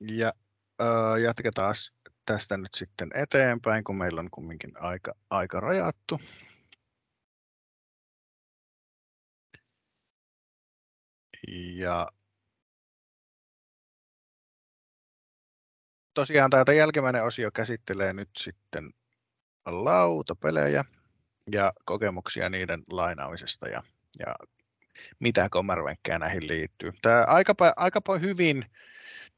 Ja öö, jatketaan tästä nyt sitten eteenpäin, kun meillä on kumminkin aika, aika rajattu. Ja tosiaan tämä jälkimmäinen osio käsittelee nyt sitten lautapelejä ja kokemuksia niiden lainaamisesta ja, ja mitä kommervenkkejä näihin liittyy. Tämä aika, aika hyvin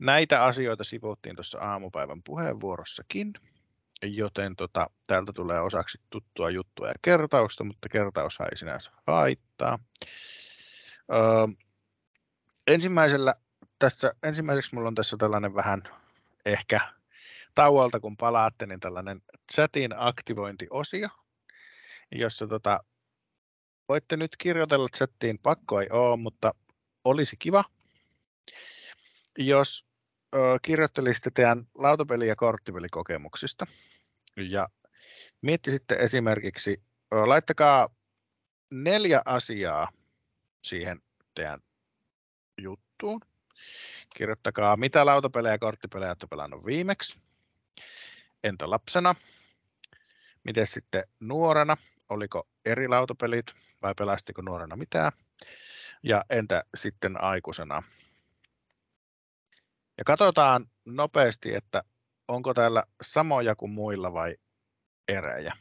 näitä asioita sivuttiin tuossa aamupäivän puheenvuorossakin, joten tota, täältä tulee osaksi tuttua juttua ja kertausta, mutta kertaus ei sinänsä haittaa. Öö, ensimmäisellä tässä, ensimmäiseksi mulla on tässä tällainen vähän ehkä tauolta, kun palaatte, niin tällainen chatin aktivointiosio, jossa tota, voitte nyt kirjoitella chattiin, pakko ei ole, mutta olisi kiva, jos kirjoittelisitte teidän lautapeli- ja korttipelikokemuksista. Ja miettisitte esimerkiksi, laittakaa neljä asiaa siihen teidän juttuun. Kirjoittakaa, mitä lautapelejä ja korttipelejä olette pelannut viimeksi. Entä lapsena? Miten sitten nuorena? Oliko eri lautapelit vai pelastiko nuorena mitään? Ja entä sitten aikuisena? Ja katsotaan nopeasti, että onko täällä samoja kuin muilla vai erejä.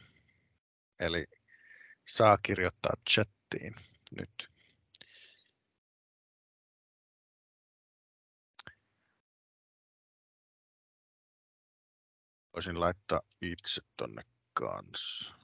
Eli saa kirjoittaa chattiin nyt. Voisin laittaa itse tonne kanssa.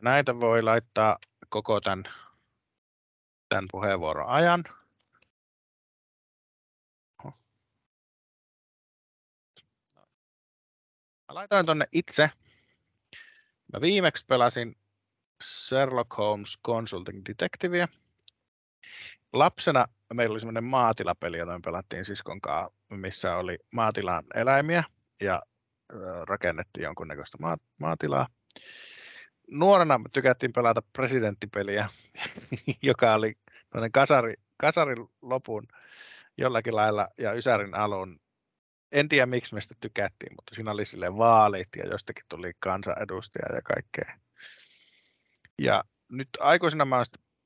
Ja näitä voi laittaa koko tämän, tämän puheenvuoron ajan. Mä laitoin tuonne itse. Mä viimeksi pelasin Sherlock Holmes Consulting Detectiveä. Lapsena meillä oli semmoinen maatilapeli, jota me pelattiin siskon kanssa, missä oli maatilan eläimiä ja rakennettiin jonkunnäköistä maatilaa nuorena me tykättiin pelata presidenttipeliä, joka oli kasari, kasarin lopun jollakin lailla ja Ysärin alun. En tiedä, miksi me sitä tykättiin, mutta siinä oli sille vaalit ja jostakin tuli kansanedustaja ja kaikkea. Ja nyt aikuisena mä oon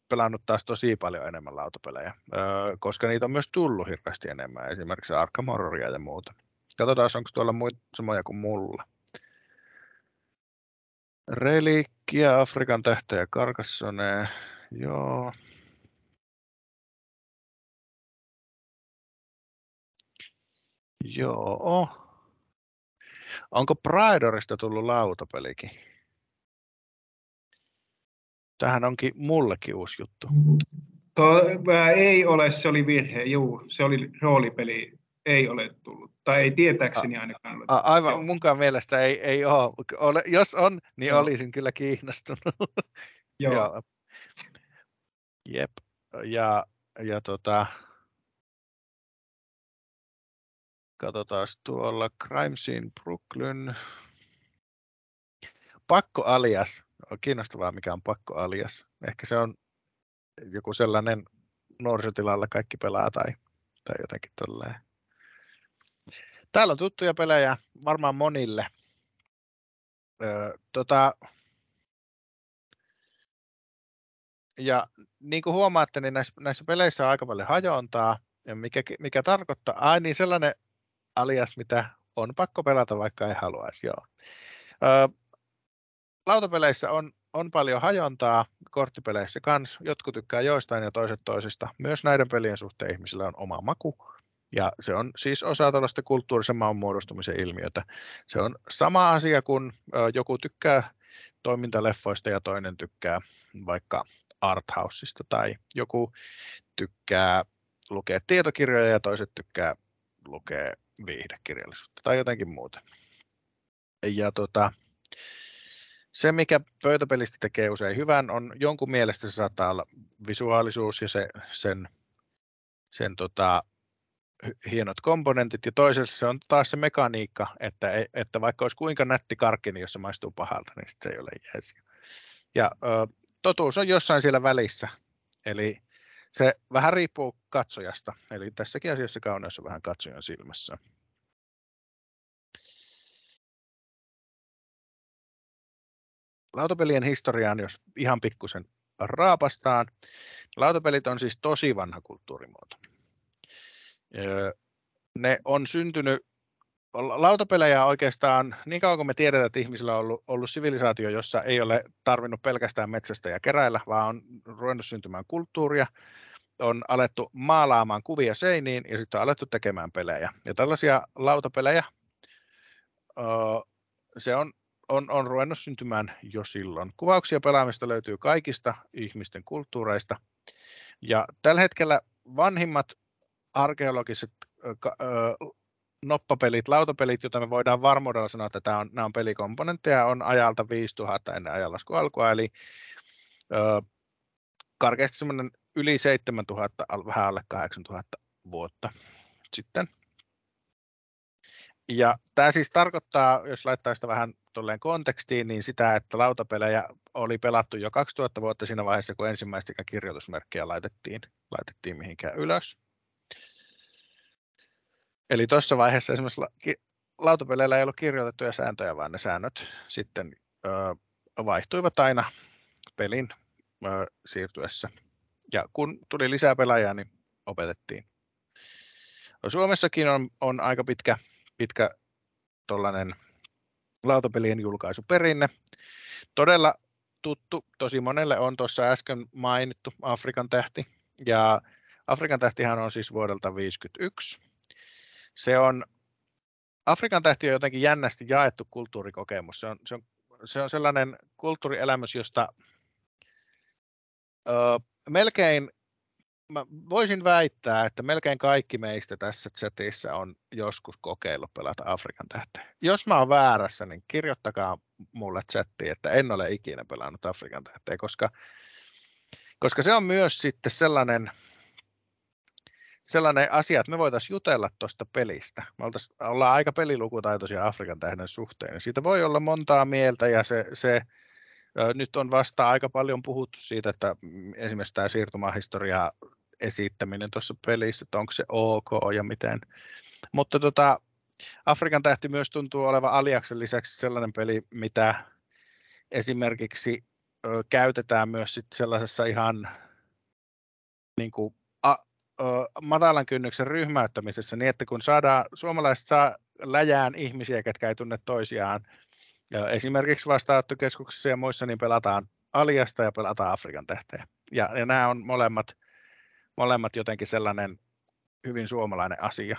pelannut taas tosi paljon enemmän lautapelejä, öö, koska niitä on myös tullut hirveästi enemmän, esimerkiksi Arkham Horroria ja muuta. Katsotaan, onko tuolla muita samoja kuin mulla. Relikkiä, Afrikan tähtä ja Karkassone. Joo. Joo. Onko Praidorista tullut lautapelikin? Tähän onkin mullekin uusi juttu. To, ää, ei ole, se oli virhe. Juu, se oli roolipeli ei ole tullut, tai ei tietääkseni ainakaan ole. Tullut. Aivan, munkaan mielestä ei, ei ole. ole. Jos on, niin Joo. olisin kyllä kiinnostunut. Joo. Joo. Jep. Ja, ja tota, katsotaan tuolla Crime Scene Brooklyn. Pakko alias. On kiinnostavaa, mikä on pakko alias. Ehkä se on joku sellainen nuorisotilalla kaikki pelaa tai, tai jotenkin tolleen. Täällä on tuttuja pelejä varmaan monille. Öö, tota, ja niin kuin huomaatte, niin näissä, näissä peleissä on aika paljon hajontaa, mikä, mikä tarkoittaa, ai niin sellainen alias, mitä on pakko pelata, vaikka ei haluaisi, joo. Öö, lautapeleissä on, on paljon hajontaa, korttipeleissä kans. Jotkut tykkää joistain ja toiset toisista. Myös näiden pelien suhteen ihmisillä on oma maku. Ja se on siis osa tällaista kulttuurisen maun muodostumisen ilmiötä. Se on sama asia, kun joku tykkää toimintaleffoista ja toinen tykkää vaikka arthausista tai joku tykkää lukea tietokirjoja ja toiset tykkää lukea viihdekirjallisuutta tai jotenkin muuta. Ja tota, se, mikä pöytäpelistä tekee usein hyvän, on jonkun mielestä se saattaa olla visuaalisuus ja se, sen, sen tota, hienot komponentit, ja toisessa se on taas se mekaniikka, että, ei, että vaikka olisi kuinka nätti karkki, niin jos se maistuu pahalta, niin se ei ole jees. Ja ö, totuus on jossain siellä välissä, eli se vähän riippuu katsojasta, eli tässäkin asiassa kauneus on vähän katsojan silmässä. Lautapelien historiaan, jos ihan pikkusen raapastaan. Lautapelit on siis tosi vanha kulttuurimuoto. Öö, ne on syntynyt, lautapelejä oikeastaan niin kauan kuin me tiedetään, että ihmisillä on ollut, ollut sivilisaatio, jossa ei ole tarvinnut pelkästään metsästä ja keräillä, vaan on ruvennut syntymään kulttuuria, on alettu maalaamaan kuvia seiniin ja sitten on alettu tekemään pelejä. Ja tällaisia lautapelejä öö, se on, on, on ruvennut syntymään jo silloin. Kuvauksia pelaamista löytyy kaikista ihmisten kulttuureista. Ja tällä hetkellä vanhimmat arkeologiset noppapelit, lautapelit, joita me voidaan varmuudella sanoa, että tämä on, nämä on pelikomponentteja, on ajalta 5000 ennen ajanlaskun alkua, eli ö, karkeasti semmoinen yli 7000, vähän alle 8000 vuotta sitten. Ja tämä siis tarkoittaa, jos laittaa sitä vähän tuolleen kontekstiin, niin sitä, että lautapelejä oli pelattu jo 2000 vuotta siinä vaiheessa, kun ensimmäistä kirjoitusmerkkejä laitettiin, laitettiin mihinkään ylös. Eli tuossa vaiheessa esimerkiksi lautapeleillä ei ollut kirjoitettuja sääntöjä, vaan ne säännöt sitten ö, vaihtuivat aina pelin ö, siirtyessä. Ja kun tuli lisää pelaajia, niin opetettiin. No, Suomessakin on, on aika pitkä, pitkä tuollainen lautapelien julkaisuperinne. Todella tuttu, tosi monelle on tuossa äsken mainittu Afrikan tähti. Ja Afrikan tähtihän on siis vuodelta 1951 se on, Afrikan tähti on jotenkin jännästi jaettu kulttuurikokemus. Se on, se on, se on sellainen kulttuurielämys, josta ö, melkein, mä voisin väittää, että melkein kaikki meistä tässä chatissa on joskus kokeillut pelata Afrikan tähteä. Jos mä oon väärässä, niin kirjoittakaa mulle chattiin, että en ole ikinä pelannut Afrikan tähteä, koska, koska se on myös sitten sellainen, sellainen asia, että me voitaisiin jutella tuosta pelistä. Me ollaan aika pelilukutaitoisia Afrikan tähden suhteen. Niin siitä voi olla montaa mieltä ja se, se nyt on vasta aika paljon puhuttu siitä, että mm, esimerkiksi tämä siirtymähistoria esittäminen tuossa pelissä, että onko se ok ja miten. Mutta tota, Afrikan tähti myös tuntuu olevan Aliaksen lisäksi sellainen peli, mitä esimerkiksi ö, käytetään myös sit sellaisessa ihan niin kuin matalan kynnyksen ryhmäyttämisessä niin, että kun saadaan, suomalaiset saa läjään ihmisiä, ketkä ei tunne toisiaan, ja esimerkiksi vastaanottokeskuksissa ja muissa, niin pelataan Aliasta ja pelataan Afrikan tähteä. Ja, ja nämä on molemmat, molemmat jotenkin sellainen hyvin suomalainen asia.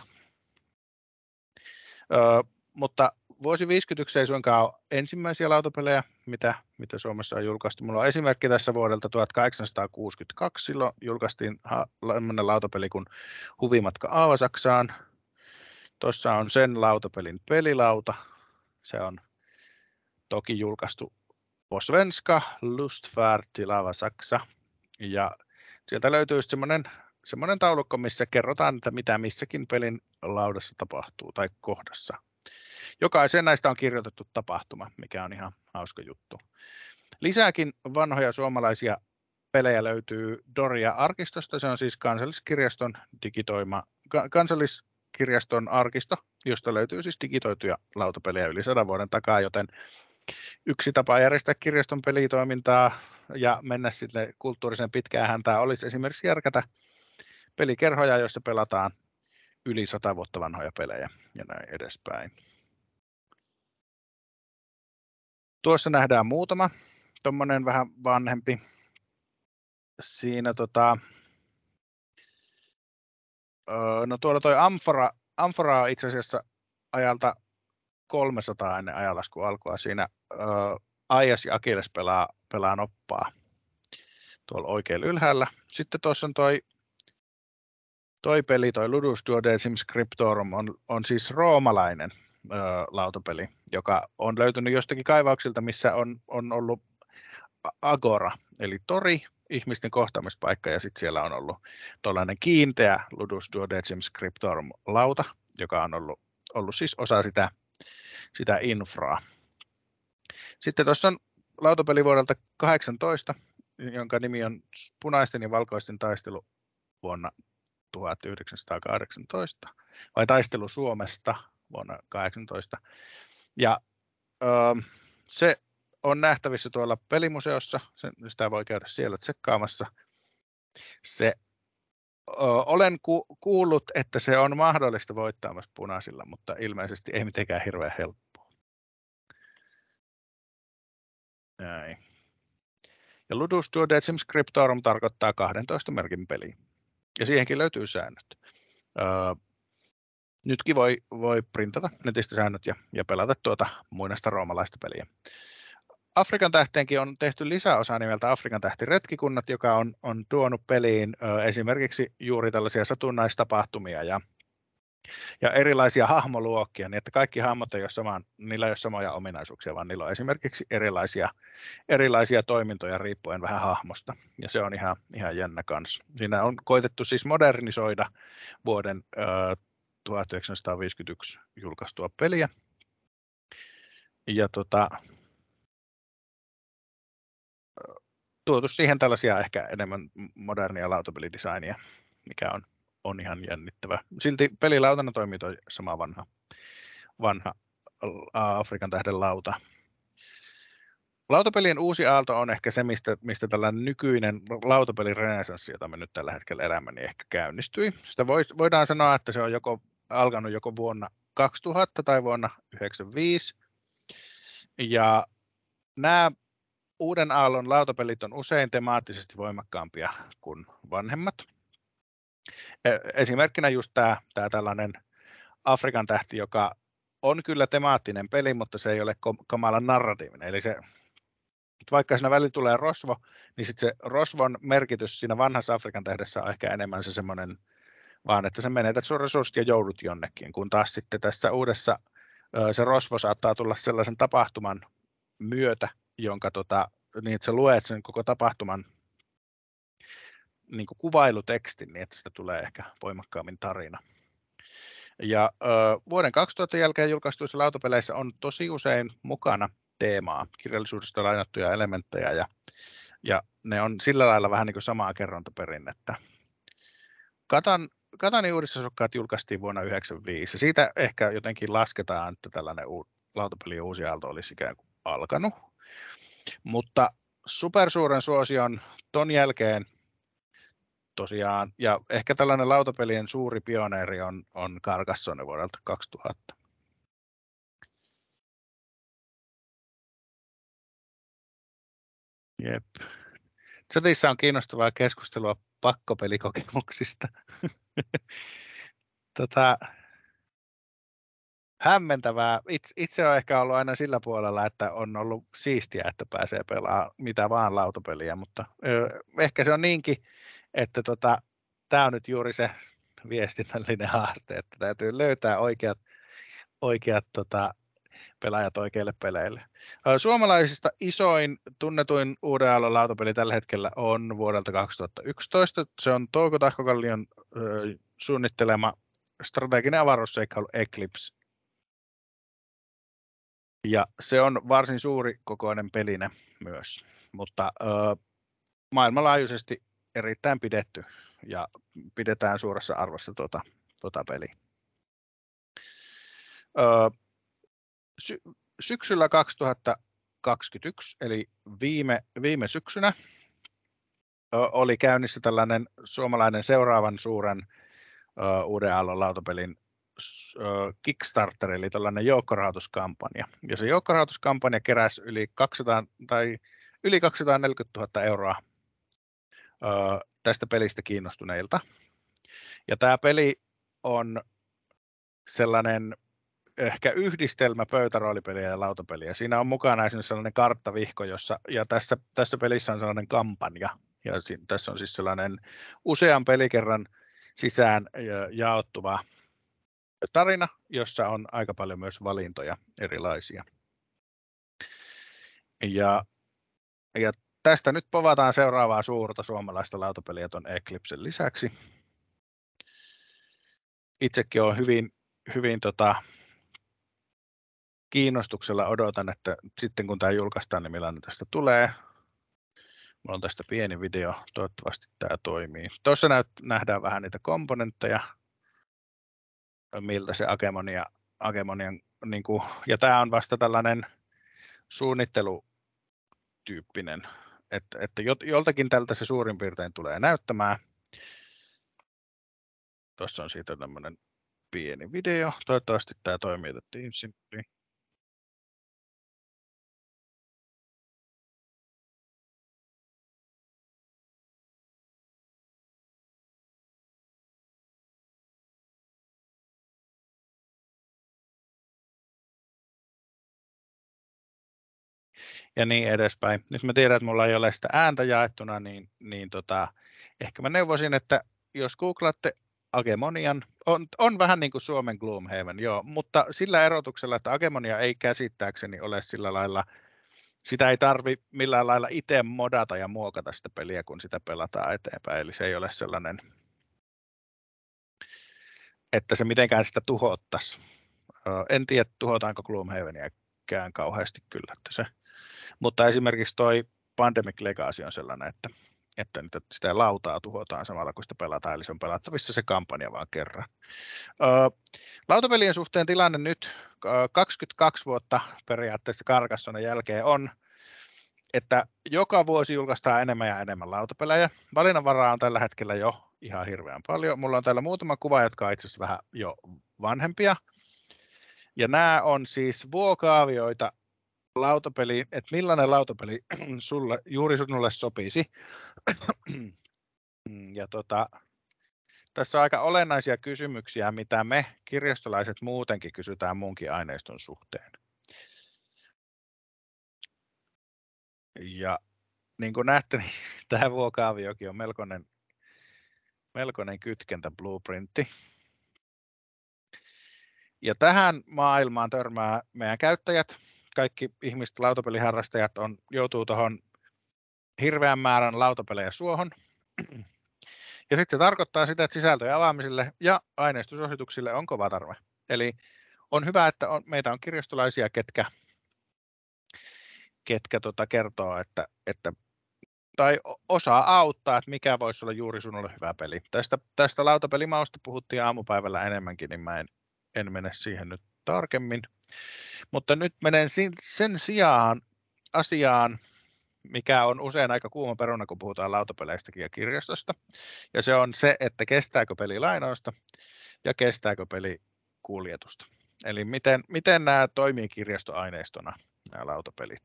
Ö, mutta vuosi 51 ei suinkaan ole ensimmäisiä lautapelejä, mitä, mitä Suomessa on julkaistu. Mulla on esimerkki tässä vuodelta 1862. Silloin julkaistiin tämmöinen lautapeli kuin Huvimatka Aavasaksaan. Tuossa on sen lautapelin pelilauta. Se on toki julkaistu Posvenska, Lustfärti, Lava Saksa. Ja sieltä löytyy semmoinen semmoinen taulukko, missä kerrotaan, että mitä missäkin pelin laudassa tapahtuu tai kohdassa Jokaisen näistä on kirjoitettu tapahtuma, mikä on ihan hauska juttu. Lisääkin vanhoja suomalaisia pelejä löytyy Doria-arkistosta. Se on siis kansalliskirjaston digitoima, kansalliskirjaston arkisto, josta löytyy siis digitoituja lautapelejä yli sadan vuoden takaa, joten yksi tapa järjestää kirjaston pelitoimintaa ja mennä sitten kulttuurisen pitkään häntään olisi esimerkiksi järkätä pelikerhoja, joissa pelataan yli sata vuotta vanhoja pelejä ja näin edespäin. Tuossa nähdään muutama, tuommoinen vähän vanhempi. Siinä tota, no tuolla toi Amphora, Amphora on itse asiassa ajalta 300 ennen ajalasku alkua. Siinä Aias ja Akiles pelaa, pelaa noppaa tuolla oikealla ylhäällä. Sitten tuossa on toi, toi peli, toi Ludus Duodecim Scriptorum, on, on siis roomalainen – lautapeli, joka on löytynyt jostakin kaivauksilta, missä on, on ollut agora, eli tori, ihmisten kohtaamispaikka, ja sitten siellä on ollut tuollainen kiinteä Ludus Duodecim Scriptorum lauta, joka on ollut, ollut siis osa sitä, sitä infraa. Sitten tuossa on lautapeli vuodelta 18, jonka nimi on Punaisten ja valkoisten taistelu vuonna 1918, vai Taistelu Suomesta vuonna 2018. Ja ö, se on nähtävissä tuolla pelimuseossa, sitä voi käydä siellä tsekkaamassa. Se, ö, olen ku, kuullut, että se on mahdollista voittaa myös punaisilla, mutta ilmeisesti ei mitenkään hirveän helppoa. Näin. Ja Ludus Duodecim Scriptorum tarkoittaa 12 merkin peliä. Ja siihenkin löytyy säännöt. Öö, nytkin voi, voi printata netistä säännöt ja, ja pelata tuota muinaista roomalaista peliä. Afrikan tähteenkin on tehty lisäosa nimeltä Afrikan tähti retkikunnat, joka on, on tuonut peliin ö, esimerkiksi juuri tällaisia satunnaistapahtumia ja, ja erilaisia hahmoluokkia, niin että kaikki hahmot ei ole samaan, niillä ei ole samoja ominaisuuksia, vaan niillä on esimerkiksi erilaisia, erilaisia toimintoja riippuen vähän hahmosta, ja se on ihan, ihan jännä kanssa. Siinä on koitettu siis modernisoida vuoden ö, 1951 julkaistua peliä. Ja tota, tuotu siihen tällaisia ehkä enemmän modernia lautapelidesignia, mikä on, on ihan jännittävä. Silti pelilautana toimii tuo sama vanha, vanha Afrikan tähden lauta. Lautapelien uusi aalto on ehkä se, mistä, mistä tällainen nykyinen lautapelin jota me nyt tällä hetkellä elämme, niin ehkä käynnistyi. Sitä voi, voidaan sanoa, että se on joko alkanut joko vuonna 2000 tai vuonna 1995. Ja nämä uuden aallon lautapelit on usein temaattisesti voimakkaampia kuin vanhemmat. E, esimerkkinä just tämä, tämä tällainen Afrikan tähti, joka on kyllä temaattinen peli, mutta se ei ole kamalan narratiivinen. Eli se, vaikka siinä välillä tulee rosvo, niin sit se rosvon merkitys siinä vanhassa Afrikan tähdessä on ehkä enemmän se semmoinen vaan että sä menetät sun resurssit ja joudut jonnekin, kun taas sitten tässä uudessa se rosvo saattaa tulla sellaisen tapahtuman myötä, jonka tota, niin että sä luet sen koko tapahtuman niin kuvailutekstin, niin että sitä tulee ehkä voimakkaammin tarina. Ja vuoden 2000 jälkeen julkaistuissa lautapeleissä on tosi usein mukana teemaa, kirjallisuudesta lainattuja elementtejä, ja, ja ne on sillä lailla vähän niin kuin samaa kerrontaperinnettä. Katan Katani uudistusokkaat julkaistiin vuonna 1995. Siitä ehkä jotenkin lasketaan, että tällainen uu, lautapeli uusi aalto olisi ikään kuin alkanut. Mutta supersuuren suosion ton jälkeen tosiaan, ja ehkä tällainen lautapelien suuri pioneeri on, on Carcassonne vuodelta 2000. Jep. Chatissa on kiinnostavaa keskustelua pakkopelikokemuksista. tota, hämmentävää. Itse, itse on ehkä ollut aina sillä puolella, että on ollut siistiä, että pääsee pelaamaan mitä vaan lautapeliä, mutta ö, ehkä se on niinkin, että tota, tämä on nyt juuri se viestinnällinen haaste, että täytyy löytää oikeat, oikeat tota, pelaajat oikeille peleille. Suomalaisista isoin tunnetuin uuden aallon lautapeli tällä hetkellä on vuodelta 2011. Se on Touko Tahkokallion suunnittelema strateginen avaruusseikkailu Eclipse. Ja se on varsin suuri kokoinen pelinä myös, mutta maailmanlaajuisesti erittäin pidetty ja pidetään suuressa arvossa tuota, tuota peliä sy- syksyllä 2021, eli viime, viime syksynä, oli käynnissä tällainen suomalainen seuraavan suuren uh, uuden aallon lautapelin uh, Kickstarter, eli tällainen joukkorahoituskampanja. Ja se joukkorahoituskampanja keräsi yli, 200, tai yli 240 000 euroa uh, tästä pelistä kiinnostuneilta. Ja tämä peli on sellainen ehkä yhdistelmä pöytäroolipeliä ja lautapeliä. Siinä on mukana esimerkiksi sellainen karttavihko, jossa, ja tässä, tässä pelissä on sellainen kampanja, ja siinä, tässä on siis sellainen usean pelikerran sisään jaottuva tarina, jossa on aika paljon myös valintoja erilaisia. Ja, ja tästä nyt povataan seuraavaa suurta suomalaista lautapeliä tuon Eclipsen lisäksi. Itsekin olen hyvin, hyvin tota, kiinnostuksella odotan, että sitten kun tämä julkaistaan, niin millainen tästä tulee. Mulla on tästä pieni video, toivottavasti tämä toimii. Tuossa nähdään vähän niitä komponentteja, miltä se Agemonia, Agemonian, niin kuin, ja tämä on vasta tällainen suunnittelutyyppinen, että, että joltakin tältä se suurin piirtein tulee näyttämään. Tuossa on siitä tämmöinen pieni video. Toivottavasti tämä toimii Teamsin. ja niin edespäin. Nyt mä tiedän, että mulla ei ole sitä ääntä jaettuna, niin, niin tota, ehkä mä neuvoisin, että jos googlaatte Agemonian, on, on vähän niin kuin Suomen Gloomhaven, joo, mutta sillä erotuksella, että Agemonia ei käsittääkseni ole sillä lailla, sitä ei tarvi millään lailla itse modata ja muokata sitä peliä, kun sitä pelataan eteenpäin, eli se ei ole sellainen, että se mitenkään sitä tuhottaisi. En tiedä, tuhotaanko Gloomhaveniäkään kauheasti kyllä, että se mutta esimerkiksi toi Pandemic Legacy on sellainen, että, että sitä lautaa tuhotaan samalla kun sitä pelataan, eli se on pelattavissa se kampanja vaan kerran. lautapelien suhteen tilanne nyt 22 vuotta periaatteessa Karkassonen jälkeen on, että joka vuosi julkaistaan enemmän ja enemmän lautapelejä. Valinnanvaraa on tällä hetkellä jo ihan hirveän paljon. Mulla on täällä muutama kuva, jotka on itse asiassa vähän jo vanhempia. Ja nämä on siis vuokaavioita lautapeli, että millainen lautapeli sulle, juuri sinulle sopisi. ja tota, tässä on aika olennaisia kysymyksiä, mitä me kirjastolaiset muutenkin kysytään munkin aineiston suhteen. Ja niin kuin näette, niin tämä vuokaaviokin on melkoinen, melkoinen kytkentä blueprintti. Ja tähän maailmaan törmää meidän käyttäjät, kaikki ihmiset, lautapeliharrastajat on, joutuu tuohon hirveän määrän lautapelejä suohon. Ja sitten se tarkoittaa sitä, että sisältöjen avaamiselle ja aineistusosituksille on kova tarve. Eli on hyvä, että on, meitä on kirjastolaisia, ketkä, ketkä tota kertoo, että, että, tai osaa auttaa, että mikä voisi olla juuri sinulle hyvä peli. Tästä, tästä lautapelimausta puhuttiin aamupäivällä enemmänkin, niin mä en, en mene siihen nyt tarkemmin. Mutta nyt menen sen sijaan asiaan, mikä on usein aika kuuma peruna, kun puhutaan lautapeleistäkin ja kirjastosta. Ja se on se, että kestääkö peli lainoista ja kestääkö peli kuljetusta. Eli miten, miten nämä toimii kirjastoaineistona, nämä lautapelit.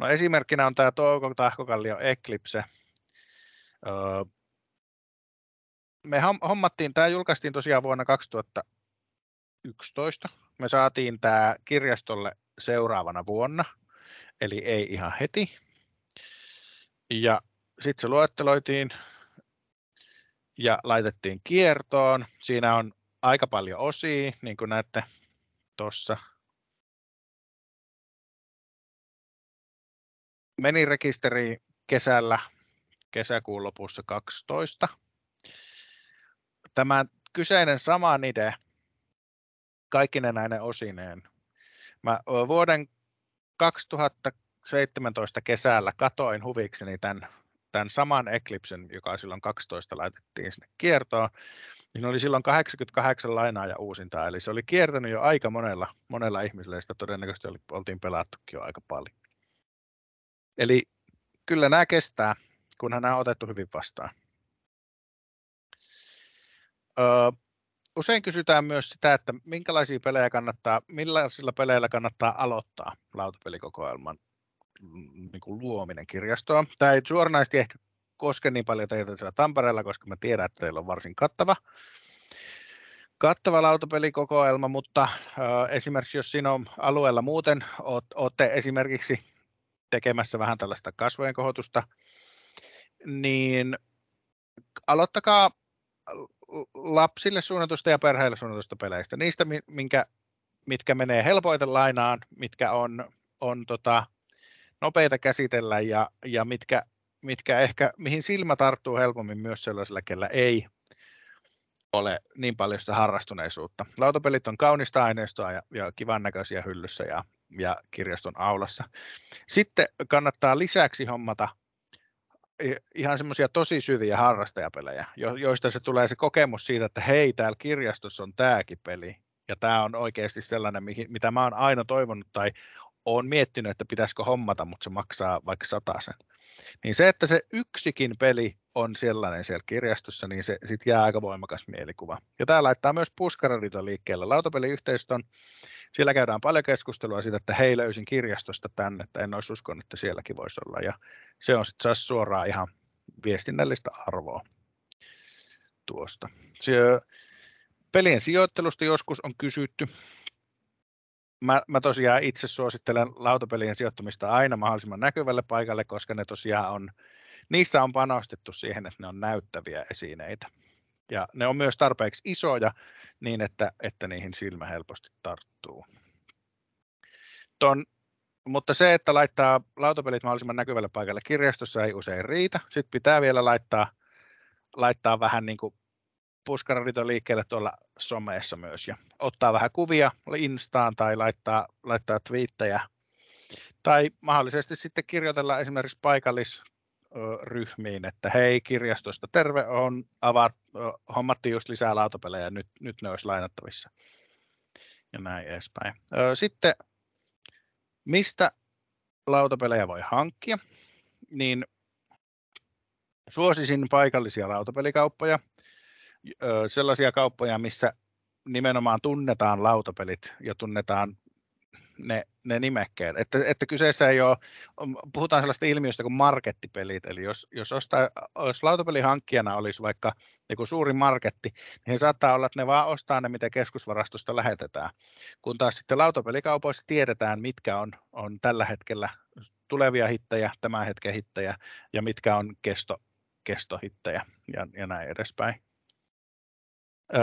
No esimerkkinä on tämä Touko Tahkokallio Eclipse. Öö, me hommattiin, tämä julkaistiin tosiaan vuonna 2011, me saatiin tämä kirjastolle seuraavana vuonna, eli ei ihan heti. Ja sitten se luetteloitiin ja laitettiin kiertoon. Siinä on aika paljon osia, niin kuin näette tuossa. Meni rekisteri kesällä, kesäkuun lopussa 12. Tämä kyseinen sama idea kaikine näinen osineen. Mä vuoden 2017 kesällä katoin huvikseni tämän, tämän saman Eclipsen, joka silloin 12 laitettiin sinne kiertoon, niin oli silloin 88 lainaa ja uusinta eli se oli kiertänyt jo aika monella, monella ihmisellä, ja sitä todennäköisesti oli, oltiin pelattukin jo aika paljon. Eli kyllä nämä kestää, kunhan nämä on otettu hyvin vastaan. Öö, usein kysytään myös sitä, että minkälaisia pelejä kannattaa, millaisilla peleillä kannattaa aloittaa lautapelikokoelman mm, niin kuin luominen kirjastoa. Tämä ei suoranaisesti ehkä koske niin paljon teitä siellä Tampereella, koska mä tiedän, että teillä on varsin kattava, kattava lautapelikokoelma, mutta äh, esimerkiksi jos siinä on alueella muuten, olette esimerkiksi tekemässä vähän tällaista kasvojen kohotusta, niin aloittakaa lapsille suunnatusta ja perheille suunnatusta peleistä. Niistä, minkä, mitkä menee helpoiten lainaan, mitkä on, on tota, nopeita käsitellä ja, ja mitkä, mitkä ehkä, mihin silmä tarttuu helpommin myös sellaisella, kellä ei ole niin paljon sitä harrastuneisuutta. Lautapelit on kaunista aineistoa ja, ja kivan näköisiä hyllyssä ja, ja kirjaston aulassa. Sitten kannattaa lisäksi hommata – ihan semmoisia tosi syviä harrastajapelejä, joista se tulee se kokemus siitä, että hei, täällä kirjastossa on tämäkin peli, ja tämä on oikeasti sellainen, mitä mä oon aina toivonut tai oon miettinyt, että pitäisikö hommata, mutta se maksaa vaikka sen. Niin se, että se yksikin peli on sellainen siellä kirjastossa, niin se sit jää aika voimakas mielikuva. Ja tämä laittaa myös puskaradita liikkeelle. Lautapeliyhteisöt on siellä käydään paljon keskustelua siitä, että hei löysin kirjastosta tänne, että en olisi uskonut, että sielläkin voisi olla ja se on sitten suoraan ihan viestinnällistä arvoa tuosta. Se, pelien sijoittelusta joskus on kysytty. Mä, mä tosiaan itse suosittelen lautapelien sijoittamista aina mahdollisimman näkyvälle paikalle, koska ne tosiaan on, niissä on panostettu siihen, että ne on näyttäviä esineitä. Ja ne on myös tarpeeksi isoja, niin, että, että niihin silmä helposti tarttuu. Ton, mutta se, että laittaa lautapelit mahdollisimman näkyvälle paikalle kirjastossa ei usein riitä. Sitten pitää vielä laittaa, laittaa vähän niin kuin liikkeelle tuolla someessa myös ja ottaa vähän kuvia Instaan tai laittaa, laittaa twiittejä. Tai mahdollisesti sitten kirjoitella esimerkiksi paikallis- ryhmiin, että hei kirjastosta terve on, avaat, hommattiin just lisää lautapelejä, nyt, nyt ne olisi lainattavissa. Ja näin edespäin. Sitten mistä lautapelejä voi hankkia, niin suosisin paikallisia lautapelikauppoja, sellaisia kauppoja, missä nimenomaan tunnetaan lautapelit ja tunnetaan ne, ne nimekkeet. Että, että kyseessä ei ole, puhutaan sellaista ilmiöstä kuin markettipelit, eli jos, jos, ostaa, jos lautapelihankkijana olisi vaikka joku suuri marketti, niin saattaa olla, että ne vaan ostaa ne, mitä keskusvarastosta lähetetään. Kun taas sitten lautapelikaupoissa tiedetään, mitkä on, on tällä hetkellä tulevia hittejä, tämän hetken hittejä ja mitkä on kesto, kestohittejä ja, ja näin edespäin. Ö,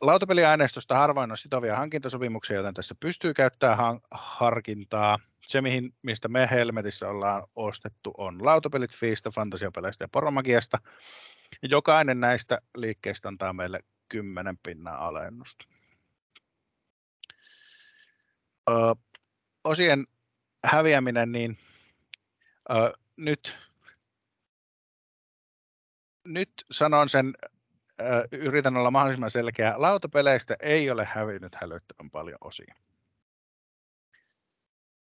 lautapeliäänestystä harvoin on sitovia hankintasopimuksia, joten tässä pystyy käyttämään harkintaa. Se, mihin, mistä me Helmetissä ollaan ostettu, on lautapelit Fiista, Fantasiapeleistä ja Poromagiasta. Jokainen näistä liikkeistä antaa meille 10 pinnan alennusta. Ö, osien häviäminen, niin ö, nyt, nyt sanon sen yritän olla mahdollisimman selkeä. Lautapeleistä ei ole hävinnyt hälyttävän paljon osia.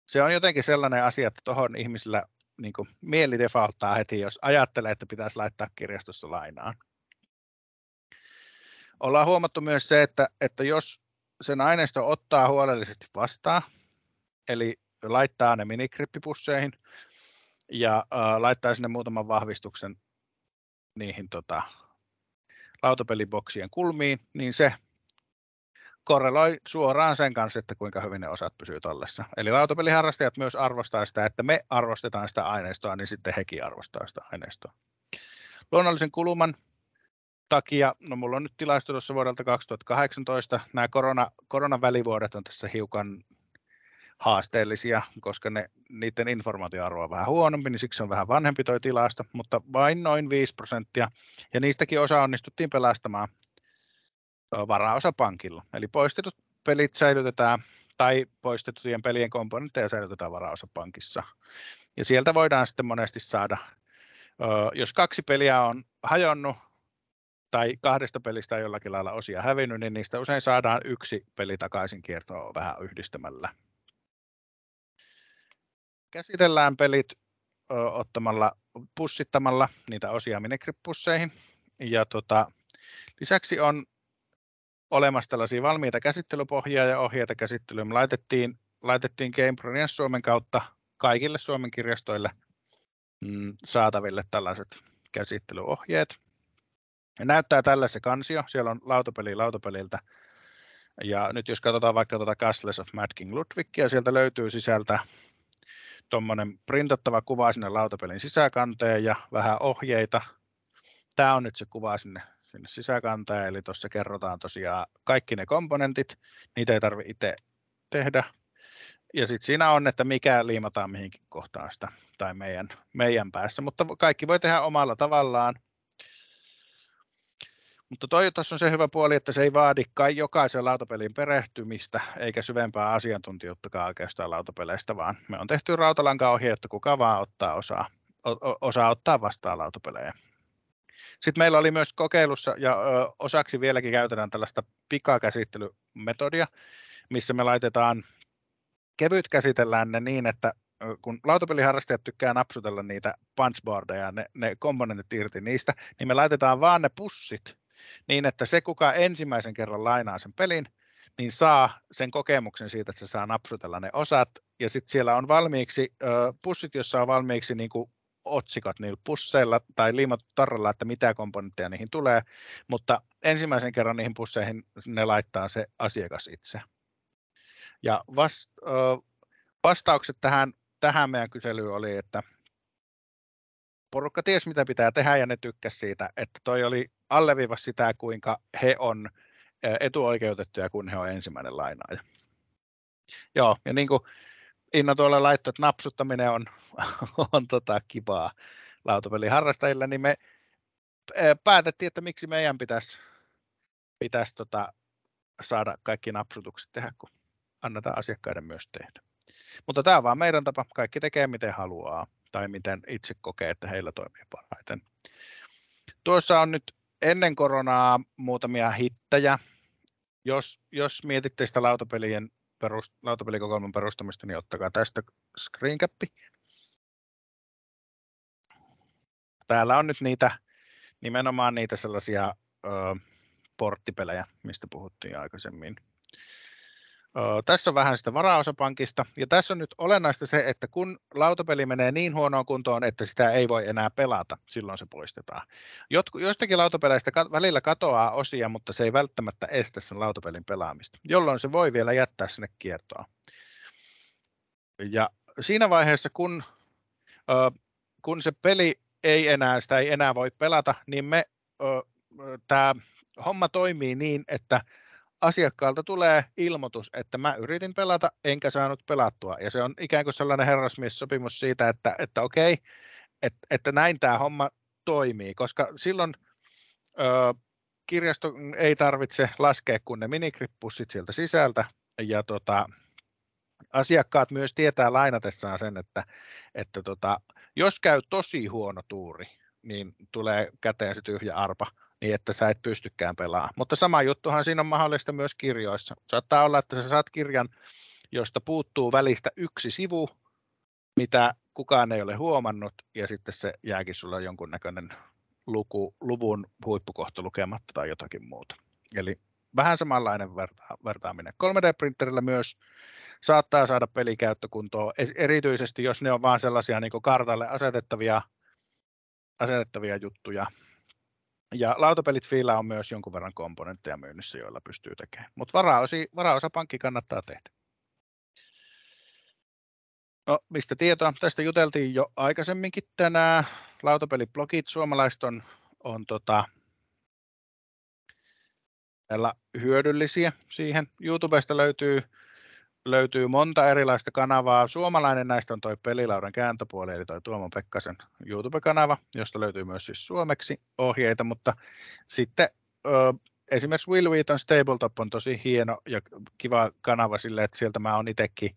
Se on jotenkin sellainen asia, että tuohon ihmisillä niin kuin, mieli defaulttaa heti, jos ajattelee, että pitäisi laittaa kirjastossa lainaan. Ollaan huomattu myös se, että, että jos sen aineisto ottaa huolellisesti vastaan, eli laittaa ne minikrippipusseihin ja äh, laittaa sinne muutaman vahvistuksen niihin tota, lautapeliboksien kulmiin, niin se korreloi suoraan sen kanssa, että kuinka hyvin ne osat pysyy tallessa. Eli lautapeliharrastajat myös arvostaa sitä, että me arvostetaan sitä aineistoa, niin sitten hekin arvostaa sitä aineistoa. Luonnollisen kuluman takia, no mulla on nyt tilasto tuossa vuodelta 2018, nämä korona, koronavälivuodet on tässä hiukan haasteellisia, koska ne, niiden informaatioarvo on vähän huonompi, niin siksi on vähän vanhempi tuo tilasto, mutta vain noin 5 prosenttia. Ja niistäkin osa onnistuttiin pelastamaan varaosa pankilla. Eli poistetut pelit säilytetään tai poistettujen pelien komponentteja säilytetään pankissa. Ja sieltä voidaan sitten monesti saada, jos kaksi peliä on hajonnut tai kahdesta pelistä on jollakin lailla osia hävinnyt, niin niistä usein saadaan yksi peli takaisin kiertoon vähän yhdistämällä. Käsitellään pelit ö, ottamalla, pussittamalla niitä osia minikrippusseihin. Ja tota, lisäksi on olemassa tällaisia valmiita käsittelypohjia ja ohjeita käsittelyyn. Me laitettiin, laitettiin Game Suomen kautta kaikille Suomen kirjastoille mm, saataville tällaiset käsittelyohjeet. Ja näyttää tällä se kansio. Siellä on lautapeli lautapeliltä. Ja nyt jos katsotaan vaikka tuota Castles of Mad King Ludwigia, sieltä löytyy sisältä tuommoinen printattava kuva sinne lautapelin sisäkanteen ja vähän ohjeita. Tämä on nyt se kuva sinne, sinne sisäkanteen, eli tuossa kerrotaan tosiaan kaikki ne komponentit, niitä ei tarvitse itse tehdä. Ja sitten siinä on, että mikä liimataan mihinkin kohtaan sitä tai meidän, meidän päässä, mutta kaikki voi tehdä omalla tavallaan. Mutta toi tässä on se hyvä puoli, että se ei vaadi kai jokaisen lautapelin perehtymistä, eikä syvempää asiantuntijuuttakaan oikeastaan lautapeleistä, vaan me on tehty rautalanka ohje, että kuka vaan ottaa osaa, o- osaa ottaa vastaan lautapelejä. Sitten meillä oli myös kokeilussa ja osaksi vieläkin käytetään tällaista pikakäsittelymetodia, missä me laitetaan kevyt käsitellään ne niin, että kun lautapeliharrastajat tykkää napsutella niitä punchboardeja, ne, ne komponentit irti niistä, niin me laitetaan vaan ne pussit niin, että se kuka ensimmäisen kerran lainaa sen pelin, niin saa sen kokemuksen siitä, että se saa napsutella ne osat, ja sitten siellä on valmiiksi pussit, jossa on valmiiksi niin kuin otsikot niillä pusseilla tai liimattu tarralla, että mitä komponentteja niihin tulee, mutta ensimmäisen kerran niihin pusseihin ne laittaa se asiakas itse. Ja vastaukset tähän, tähän meidän kyselyyn oli, että porukka ties mitä pitää tehdä ja ne tykkäsivät siitä, että toi oli alleviivas sitä, kuinka he on etuoikeutettuja, kun he on ensimmäinen lainaaja. Joo, ja niin kuin Inna tuolla laittoi, että napsuttaminen on, on tota kivaa lautapeliharrastajille, niin me päätettiin, että miksi meidän pitäisi, pitäisi tota, saada kaikki napsutukset tehdä, kun annetaan asiakkaiden myös tehdä. Mutta tämä on vaan meidän tapa. Kaikki tekee miten haluaa tai miten itse kokee, että heillä toimii parhaiten. Tuossa on nyt ennen koronaa muutamia hittejä. Jos, jos mietitte sitä lautapelien perust, lautapelikokoelman perustamista, niin ottakaa tästä screencappi. Täällä on nyt niitä, nimenomaan niitä sellaisia ö, porttipelejä, mistä puhuttiin aikaisemmin. Tässä on vähän sitä varaosapankista, ja tässä on nyt olennaista se, että kun lautapeli menee niin huonoon kuntoon, että sitä ei voi enää pelata, silloin se poistetaan. Jotku, joistakin lautapeleistä kat, välillä katoaa osia, mutta se ei välttämättä estä sen lautapelin pelaamista, jolloin se voi vielä jättää sinne kiertoa. Ja siinä vaiheessa, kun, ö, kun se peli ei enää, sitä ei enää voi pelata, niin me tämä homma toimii niin, että asiakkaalta tulee ilmoitus, että mä yritin pelata, enkä saanut pelattua. Ja se on ikään kuin sellainen herrasmies-sopimus siitä, että, että okei, että, että näin tämä homma toimii, koska silloin ö, kirjasto ei tarvitse laskea kuin ne minikripussit sieltä sisältä, ja tota, asiakkaat myös tietää lainatessaan sen, että, että tota, jos käy tosi huono tuuri, niin tulee käteen se tyhjä arpa niin että sä et pystykään pelaamaan. Mutta sama juttuhan siinä on mahdollista myös kirjoissa. Saattaa olla, että sä saat kirjan, josta puuttuu välistä yksi sivu, mitä kukaan ei ole huomannut, ja sitten se jääkin sulla jonkunnäköinen luku, luvun huippukohta lukematta tai jotakin muuta. Eli vähän samanlainen verta- vertaaminen. 3D-printerillä myös saattaa saada pelikäyttökuntoa, erityisesti jos ne on vaan sellaisia niin kartalle asetettavia, asetettavia juttuja, ja lautapelit Fiila on myös jonkun verran komponentteja myynnissä, joilla pystyy tekemään. Mutta varaosi, varaosapankki kannattaa tehdä. No, mistä tietoa? Tästä juteltiin jo aikaisemminkin tänään. Lautapeliblogit suomalaiset on, on tota, hyödyllisiä siihen. YouTubesta löytyy löytyy monta erilaista kanavaa. Suomalainen näistä on tuo pelilaudan kääntöpuoli, eli tuo Tuomo Pekkasen YouTube-kanava, josta löytyy myös siis suomeksi ohjeita, mutta sitten ö, esimerkiksi Will Wheaton Stabletop on tosi hieno ja kiva kanava sille, että sieltä mä oon itsekin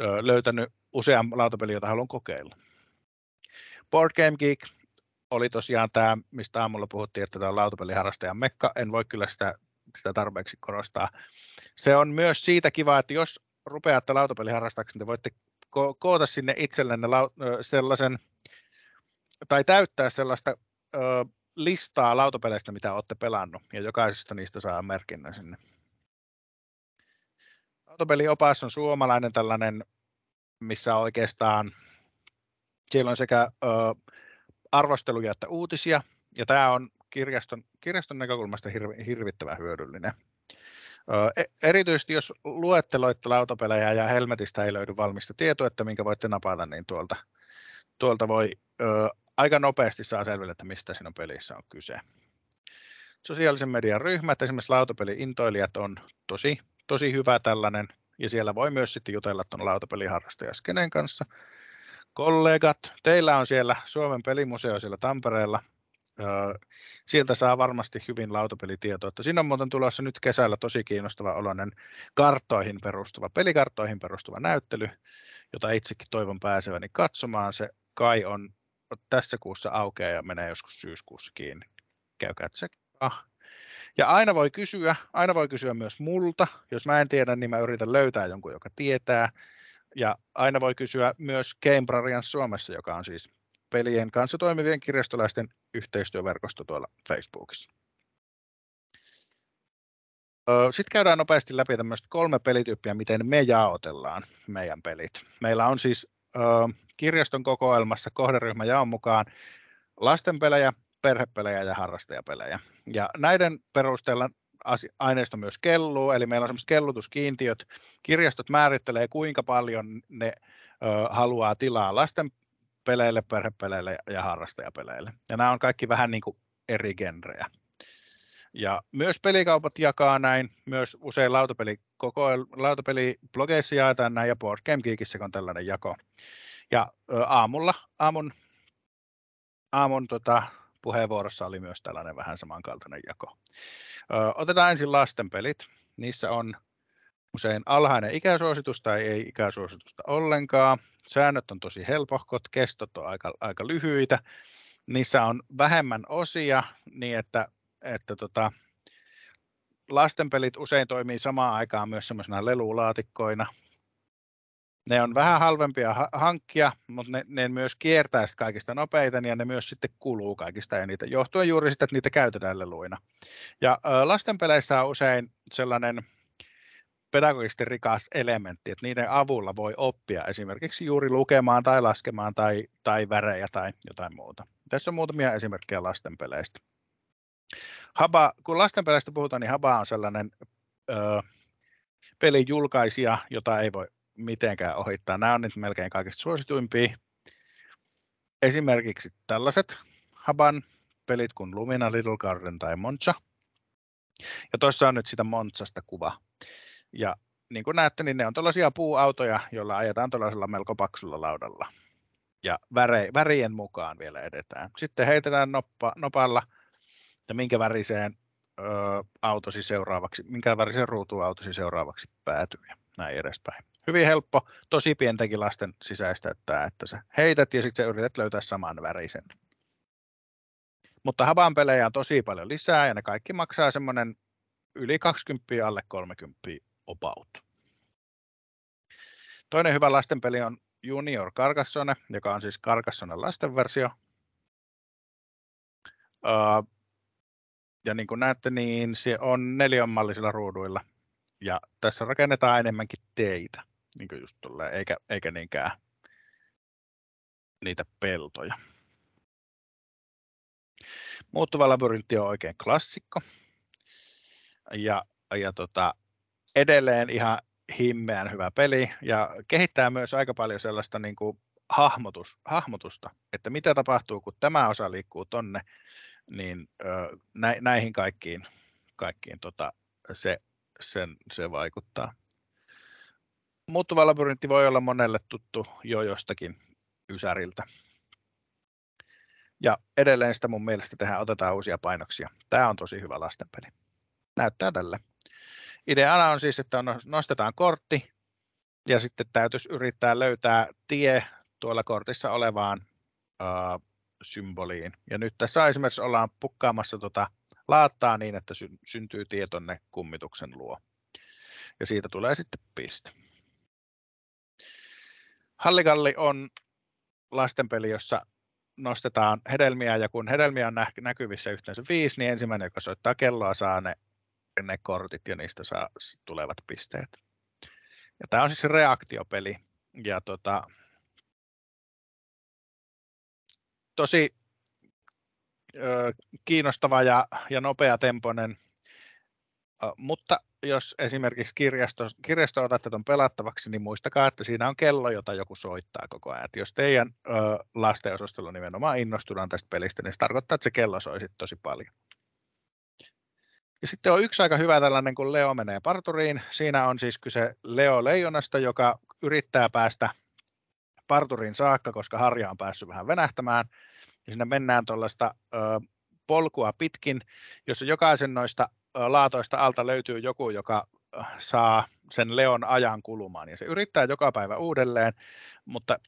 ö, löytänyt usean lautapelin, jota haluan kokeilla. Board Game Geek oli tosiaan tämä, mistä aamulla puhuttiin, että tämä on lautapeliharrastajan mekka. En voi kyllä sitä sitä tarpeeksi korostaa. Se on myös siitä kiva, että jos rupeatte lautapeliharrastajaksi, niin te voitte ko- koota sinne itsellenne lau- sellaisen, tai täyttää sellaista ö, listaa lautapeleistä, mitä olette pelannut, ja jokaisesta niistä saa merkinnän sinne. Lautapeliopas on suomalainen tällainen, missä oikeastaan siellä on sekä ö, arvosteluja että uutisia, ja tämä on kirjaston, kirjaston näkökulmasta hir, hirvittävän hyödyllinen. Ö, e, erityisesti jos luetteloitte lautapelejä ja helmetistä ei löydy valmista tietoa, että minkä voitte napata, niin tuolta, tuolta voi ö, aika nopeasti saa selville, että mistä siinä pelissä on kyse. Sosiaalisen median ryhmät, esimerkiksi lautapeli on tosi, tosi hyvä tällainen, ja siellä voi myös sitten jutella tuon lautapeliharrastajaskenen kanssa. Kollegat, teillä on siellä Suomen pelimuseo siellä Tampereella, sieltä saa varmasti hyvin lautapelitietoa. Että siinä on muuten tulossa nyt kesällä tosi kiinnostava oloinen karttoihin perustuva, pelikarttoihin perustuva näyttely, jota itsekin toivon pääseväni katsomaan. Se kai on tässä kuussa aukeaa ja menee joskus syyskuussa kiinni. Käykää tsekkaa. Ja aina voi kysyä, aina voi kysyä myös multa. Jos mä en tiedä, niin mä yritän löytää jonkun, joka tietää. Ja aina voi kysyä myös Game Suomessa, joka on siis pelien kanssa toimivien kirjastolaisten yhteistyöverkosto tuolla Facebookissa. Sitten käydään nopeasti läpi tämmöistä kolme pelityyppiä, miten me jaotellaan meidän pelit. Meillä on siis kirjaston kokoelmassa kohderyhmä jaon mukaan lastenpelejä, perhepelejä ja harrastajapelejä. Ja näiden perusteella aineisto myös kelluu, eli meillä on semmoiset kellutuskiintiöt. Kirjastot määrittelee, kuinka paljon ne haluaa tilaa lasten peleille, perhepeleille ja harrastajapeleille. Ja nämä on kaikki vähän niin kuin eri genrejä. Ja myös pelikaupat jakaa näin, myös usein lautapeli, koko, blogeissa jaetaan näin ja Board Game Geekissä on tällainen jako. Ja aamulla, aamun, aamun tota, puheenvuorossa oli myös tällainen vähän samankaltainen jako. Ö, otetaan ensin lasten pelit. Niissä on usein alhainen ikäsuositus tai ei ikäsuositusta ollenkaan. Säännöt on tosi helpohkot, kestot on aika, aika lyhyitä. Niissä on vähemmän osia niin, että, että tota, lastenpelit usein toimii samaan aikaan myös semmoisena lelulaatikkoina. Ne on vähän halvempia ha- hankkia, mutta ne, ne myös kiertää kaikista nopeiten ja ne myös sitten kuluu kaikista eniten, johtuen juuri sitä että niitä käytetään leluina. Ja ö, lastenpeleissä on usein sellainen pedagogisesti rikas elementti, että niiden avulla voi oppia esimerkiksi juuri lukemaan tai laskemaan tai, tai värejä tai jotain muuta. Tässä on muutamia esimerkkejä lastenpeleistä. Haba, kun lastenpeleistä puhutaan, niin Haba on sellainen öö, pelin julkaisija, jota ei voi mitenkään ohittaa. Nämä on nyt melkein kaikista suosituimpia. Esimerkiksi tällaiset Haban pelit kuin Lumina, Little Garden tai Monza. Ja tuossa on nyt sitä Monzasta kuva. Ja niin kuin näette, niin ne on tällaisia puuautoja, joilla ajetaan tällaisella melko paksulla laudalla. Ja väre, värien mukaan vielä edetään. Sitten heitetään noppa, nopalla, että minkä väriseen ö, autosi seuraavaksi, minkä väriseen ruutuun autosi seuraavaksi päätyy ja näin edespäin. Hyvin helppo, tosi pientäkin lasten sisäistä, että sä heität ja sitten yrität löytää saman värisen. Mutta haban pelejä on tosi paljon lisää ja ne kaikki maksaa semmoinen yli 20 alle 30 about. Toinen hyvä lastenpeli on Junior Carcassonne, joka on siis Carcassonne lastenversio. Ja niin kuin näette, niin se on neljänmallisilla ruuduilla. Ja tässä rakennetaan enemmänkin teitä, niin kuin just tulee, eikä, eikä niinkään niitä peltoja. Muuttuva labyrintti on oikein klassikko. Ja, ja tota, edelleen ihan himmeän hyvä peli ja kehittää myös aika paljon sellaista niin kuin hahmotus, hahmotusta, että mitä tapahtuu, kun tämä osa liikkuu tonne, niin näihin kaikkiin, kaikkiin tota, se, sen, se vaikuttaa. Muuttuva labyrintti voi olla monelle tuttu jo jostakin Ysäriltä. Ja edelleen sitä mun mielestä tehdään, otetaan uusia painoksia. Tämä on tosi hyvä lastenpeli. Näyttää tälle. Ideana on siis, että nostetaan kortti ja sitten täytyisi yrittää löytää tie tuolla kortissa olevaan ää, symboliin. Ja nyt tässä esimerkiksi ollaan pukkaamassa tota laattaa niin, että sy- syntyy tie kummituksen luo. Ja siitä tulee sitten piste. Hallikalli on lastenpeli, jossa nostetaan hedelmiä ja kun hedelmiä on näkyvissä yhteensä viisi, niin ensimmäinen, joka soittaa kelloa, saa ne ne kortit ja niistä saa, tulevat pisteet. Ja tämä on siis reaktiopeli. Ja tota, tosi ö, kiinnostava ja, ja nopeatempoinen, ö, mutta jos esimerkiksi kirjasto, kirjasto otatte tuon pelattavaksi, niin muistakaa, että siinä on kello, jota joku soittaa koko ajan. Et jos teidän ö, lastenosastolla nimenomaan innostutaan tästä pelistä, niin se tarkoittaa, että se kello soi tosi paljon. Ja sitten on yksi aika hyvä tällainen, kun Leo menee parturiin. Siinä on siis kyse Leo Leijonasta, joka yrittää päästä parturin saakka, koska harja on päässyt vähän venähtämään. Ja sinne mennään tuollaista polkua pitkin, jossa jokaisen noista laatoista alta löytyy joku, joka saa sen Leon ajan kulumaan. Ja se yrittää joka päivä uudelleen, mutta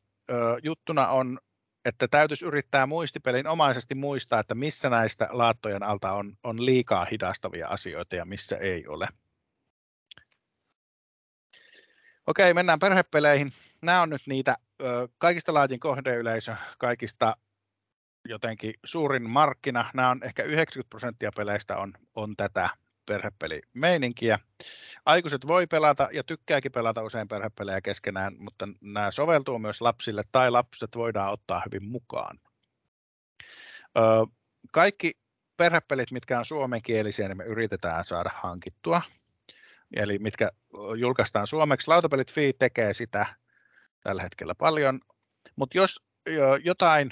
juttuna on että täytyisi yrittää muistipelin omaisesti muistaa, että missä näistä laattojen alta on, on liikaa hidastavia asioita ja missä ei ole. Okei, mennään perhepeleihin. Nämä on nyt niitä ö, kaikista laatin kohdeyleisö, kaikista jotenkin suurin markkina. Nämä on ehkä 90 prosenttia peleistä on, on tätä perhepelimeininkiä. Aikuiset voi pelata ja tykkääkin pelata usein perhepelejä keskenään, mutta nämä soveltuu myös lapsille tai lapset voidaan ottaa hyvin mukaan. Öö, kaikki perhepelit, mitkä on suomenkielisiä, niin me yritetään saada hankittua. Eli mitkä julkaistaan suomeksi. Lautapelit Fi tekee sitä tällä hetkellä paljon. Mutta jos jotain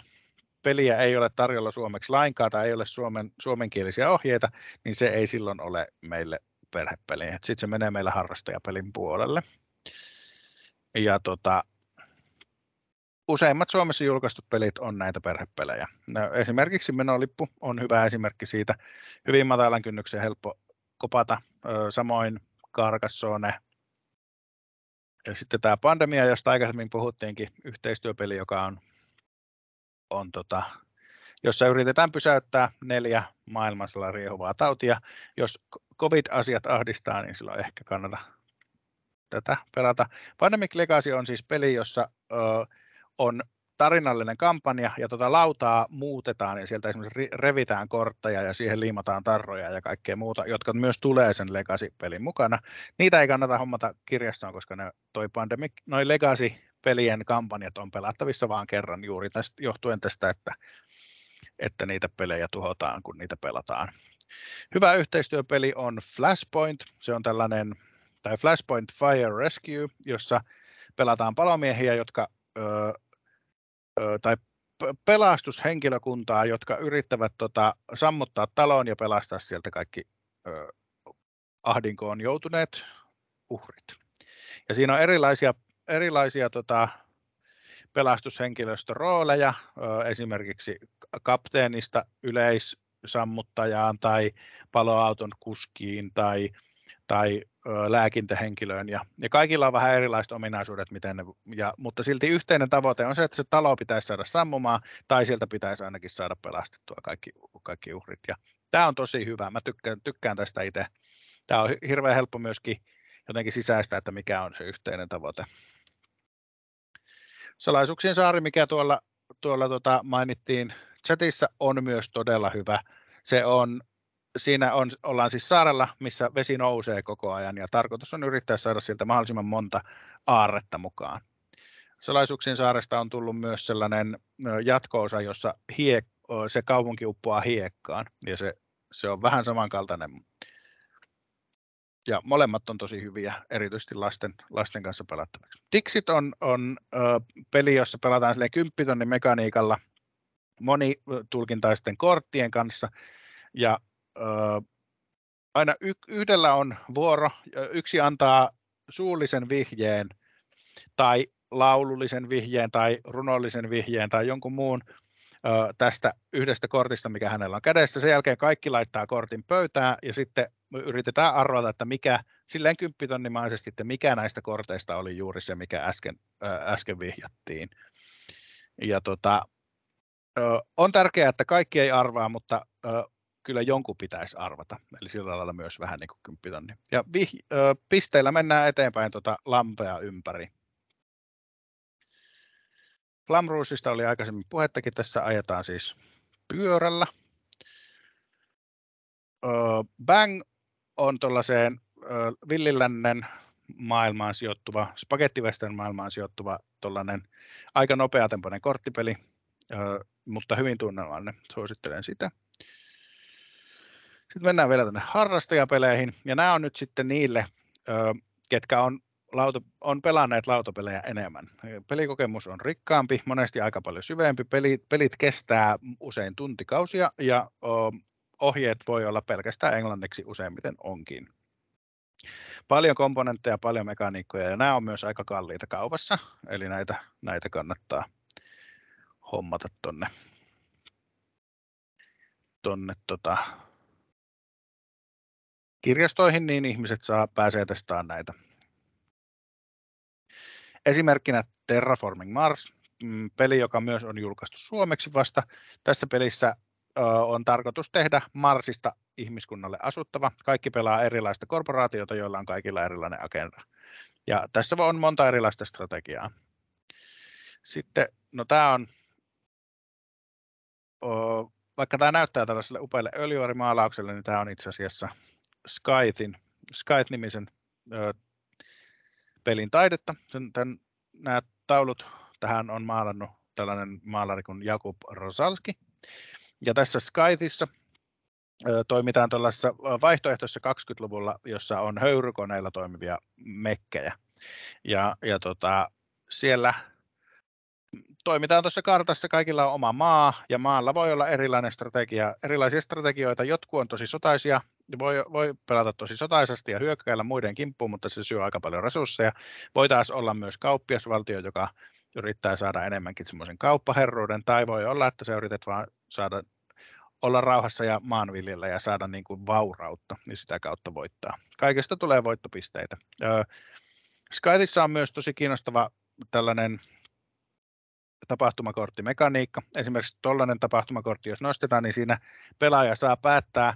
peliä ei ole tarjolla suomeksi lainkaan tai ei ole suomen, suomenkielisiä ohjeita, niin se ei silloin ole meille perhepeli. Sitten se menee meillä harrastajapelin puolelle. Ja tota, useimmat Suomessa julkaistut pelit on näitä perhepelejä. No, esimerkiksi menolippu on hyvä esimerkki siitä. Hyvin matalan kynnyksen helppo kopata. Samoin Carcassonne. Ja sitten tämä pandemia, josta aikaisemmin puhuttiinkin, yhteistyöpeli, joka on on tota, jossa yritetään pysäyttää neljä maailmansalla riehuvaa tautia. Jos COVID-asiat ahdistaa, niin silloin ehkä kannata tätä pelata. Pandemic Legacy on siis peli, jossa ö, on tarinallinen kampanja ja tota lautaa muutetaan ja sieltä esimerkiksi revitään kortteja ja siihen liimataan tarroja ja kaikkea muuta, jotka myös tulee sen Legacy-pelin mukana. Niitä ei kannata hommata kirjastoon, koska ne, toi pandemic, noi Legacy pelien kampanjat on pelattavissa vaan kerran juuri tästä, johtuen tästä, että, että niitä pelejä tuhotaan, kun niitä pelataan. Hyvä yhteistyöpeli on Flashpoint. Se on tällainen, tai Flashpoint Fire Rescue, jossa pelataan palomiehiä, jotka, ö, ö, tai pelastushenkilökuntaa, jotka yrittävät tota, sammuttaa talon ja pelastaa sieltä kaikki ö, ahdinkoon joutuneet uhrit. Ja siinä on erilaisia erilaisia tota, pelastushenkilöstön rooleja, esimerkiksi kapteenista yleissammuttajaan tai paloauton kuskiin tai, tai lääkintähenkilöön. Ja, ja kaikilla on vähän erilaiset ominaisuudet, miten ne, ja, mutta silti yhteinen tavoite on se, että se talo pitäisi saada sammumaan tai sieltä pitäisi ainakin saada pelastettua kaikki, kaikki uhrit. Ja tämä on tosi hyvä. Mä tykkään, tykkään tästä itse. Tämä on hirveän helppo myöskin jotenkin sisäistää, että mikä on se yhteinen tavoite. Salaisuuksien saari, mikä tuolla, tuolla tuota mainittiin chatissa, on myös todella hyvä. Se on, siinä on, ollaan siis saarella, missä vesi nousee koko ajan ja tarkoitus on yrittää saada sieltä mahdollisimman monta aarretta mukaan. Salaisuuksien saaresta on tullut myös sellainen jatkoosa, jossa hiek, se kaupunki uppoaa hiekkaan ja se, se on vähän samankaltainen ja molemmat on tosi hyviä, erityisesti lasten, lasten kanssa pelattavaksi. Dixit on, on ö, peli, jossa pelataan kymppitonnin mekaniikalla monitulkintaisten korttien kanssa. Ja ö, aina y, yhdellä on vuoro, yksi antaa suullisen vihjeen tai laulullisen vihjeen tai runollisen vihjeen tai jonkun muun ö, tästä yhdestä kortista, mikä hänellä on kädessä. Sen jälkeen kaikki laittaa kortin pöytään ja sitten me yritetään arvata, että mikä silleen kymppitonnimaisesti, että mikä näistä korteista oli juuri se, mikä äsken, äh, äsken vihjattiin. Ja tota, ö, on tärkeää, että kaikki ei arvaa, mutta ö, kyllä jonkun pitäisi arvata. Eli sillä lailla myös vähän niin kuin kymppitonni. Ja vih, ö, pisteillä mennään eteenpäin tota lampea ympäri. Flamruusista oli aikaisemmin puhettakin. Tässä ajetaan siis pyörällä. bang on tuollaiseen villilännen maailmaan sijoittuva, spagettivesten maailmaan sijoittuva tuollainen aika nopeatempoinen korttipeli, mutta hyvin tunnelmallinen, suosittelen sitä. Sitten mennään vielä tänne harrastajapeleihin, ja nämä on nyt sitten niille, ketkä on, lauta, on pelanneet lautapelejä enemmän. Pelikokemus on rikkaampi, monesti aika paljon syvempi, pelit, pelit kestää usein tuntikausia, ja ohjeet voi olla pelkästään englanniksi useimmiten onkin. Paljon komponentteja, paljon mekaniikkoja ja nämä on myös aika kalliita kaupassa, eli näitä, näitä kannattaa hommata tonne, tonne tota, kirjastoihin, niin ihmiset saa pääsee testaamaan näitä. Esimerkkinä Terraforming Mars, mm, peli, joka myös on julkaistu suomeksi vasta. Tässä pelissä on tarkoitus tehdä Marsista ihmiskunnalle asuttava. Kaikki pelaa erilaista korporaatiota, joilla on kaikilla erilainen agenda. Ja tässä on monta erilaista strategiaa. Sitten, no tämä on, vaikka tämä näyttää tällaiselle upealle öljyvärimaalaukselle, niin tämä on itse asiassa Skytin, Skyt-nimisen ö, pelin taidetta. nämä taulut tähän on maalannut tällainen maalari kuin Jakub Rosalski. Ja tässä Skyteissa toimitaan tuollaisessa vaihtoehtoisessa 20-luvulla, jossa on höyrykoneilla toimivia mekkejä. Ja, ja tota, siellä toimitaan tuossa kartassa, kaikilla on oma maa ja maalla voi olla erilainen strategia, erilaisia strategioita. Jotkut on tosi sotaisia, voi, voi pelata tosi sotaisesti ja hyökkäillä muiden kimppuun, mutta se syö aika paljon resursseja. Voi taas olla myös kauppiasvaltio, joka yrittää saada enemmänkin semmoisen kauppaherruuden, tai voi olla, että sä yrität vaan saada olla rauhassa ja maanviljellä ja saada niin kuin vaurautta, niin sitä kautta voittaa. Kaikesta tulee voittopisteitä. Öö, Skytissa on myös tosi kiinnostava tällainen tapahtumakorttimekaniikka. Esimerkiksi tuollainen tapahtumakortti, jos nostetaan, niin siinä pelaaja saa päättää,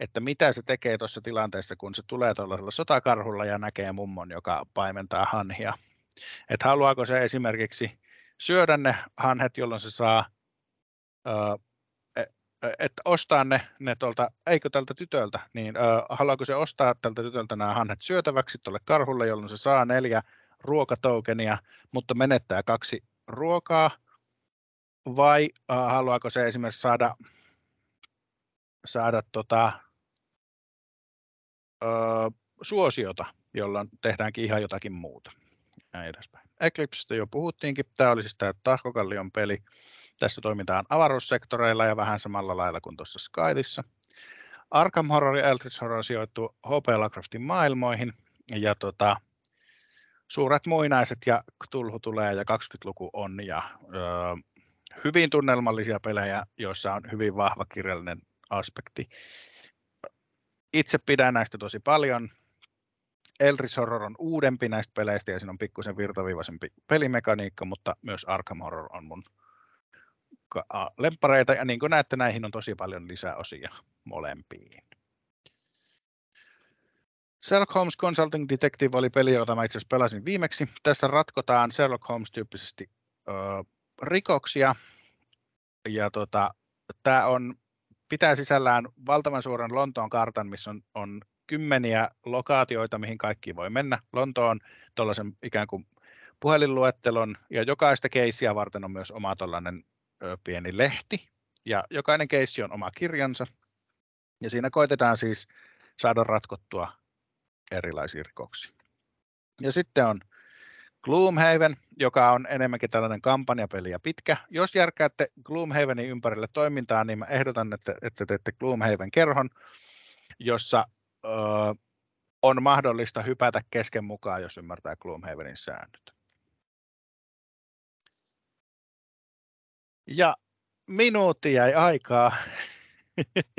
että mitä se tekee tuossa tilanteessa, kun se tulee tuollaisella sotakarhulla ja näkee mummon, joka paimentaa hanhia. Että haluaako se esimerkiksi syödä ne hanhet, jolloin se saa e, e, että ostaa ne, ne tuolta, eikö tältä tytöltä, niin ö, haluaako se ostaa tältä tytöltä nämä hanhet syötäväksi tuolle karhulle, jolloin se saa neljä ruokatoukenia, mutta menettää kaksi ruokaa, vai ö, haluaako se esimerkiksi saada, saada tota, ö, suosiota, jolloin tehdäänkin ihan jotakin muuta näin edespäin. Eclipsestä jo puhuttiinkin. Tämä oli siis tämä Tahkokallion peli. Tässä toimitaan avaruussektoreilla ja vähän samalla lailla kuin tuossa Skytissa. Arkham Horror ja Eldritch Horror sijoittuu H.P. Lovecraftin maailmoihin ja tota, suuret muinaiset ja Cthulhu tulee ja 20-luku on ja öö, hyvin tunnelmallisia pelejä, joissa on hyvin vahva kirjallinen aspekti. Itse pidän näistä tosi paljon. Elri Horror on uudempi näistä peleistä ja siinä on pikkusen virtaviivaisempi pelimekaniikka, mutta myös Arkham Horror on mun lempareita. Ja niin kuin näette, näihin on tosi paljon lisäosia molempiin. Sherlock Holmes Consulting Detective oli peli, jota mä itse asiassa pelasin viimeksi. Tässä ratkotaan Sherlock Holmes-tyyppisesti ö, rikoksia. Ja tota, tämä on pitää sisällään valtavan suuren Lontoon kartan, missä on, on kymmeniä lokaatioita, mihin kaikki voi mennä. Lontoon tuollaisen ikään kuin puhelinluettelon ja jokaista keisiä varten on myös oma tuollainen pieni lehti ja jokainen keissi on oma kirjansa ja siinä koitetaan siis saada ratkottua erilaisia rikoksia. Ja sitten on Gloomhaven, joka on enemmänkin tällainen kampanjapeli ja pitkä. Jos järkäätte Gloomhavenin ympärille toimintaa, niin mä ehdotan, että, että teette Gloomhaven kerhon, jossa on mahdollista hypätä kesken mukaan, jos ymmärtää Gloomhavenin säännöt. Ja minuutti jäi aikaa.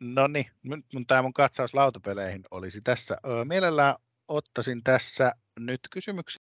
no niin, mun, tämä mun katsaus lautapeleihin olisi tässä. Mielellään ottaisin tässä nyt kysymyksiä.